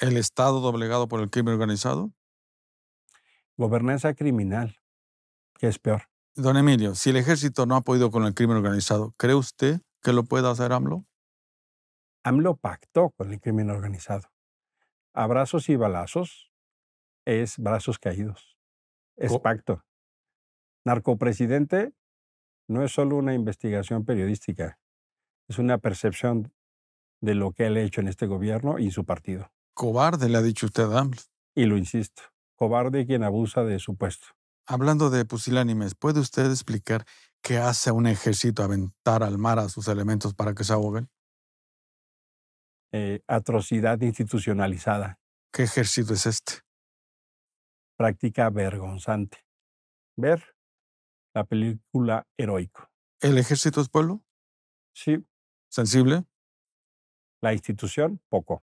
el Estado doblegado por el crimen organizado? Gobernanza criminal, que es peor. Don Emilio, si el ejército no ha podido con el crimen organizado, ¿cree usted que lo puede hacer AMLO? AMLO pactó con el crimen organizado. Abrazos y balazos es brazos caídos. Es oh. pacto. Narcopresidente no es solo una investigación periodística, es una percepción de lo que él ha hecho en este gobierno y en su partido. Cobarde, le ha dicho usted a Y lo insisto, cobarde quien abusa de su puesto. Hablando de pusilánimes, ¿puede usted explicar qué hace un ejército aventar al mar a sus elementos para que se ahoguen? Eh, atrocidad institucionalizada. ¿Qué ejército es este? Práctica vergonzante. Ver la película Heroico. ¿El ejército es pueblo? Sí. ¿Sensible? La institución, poco.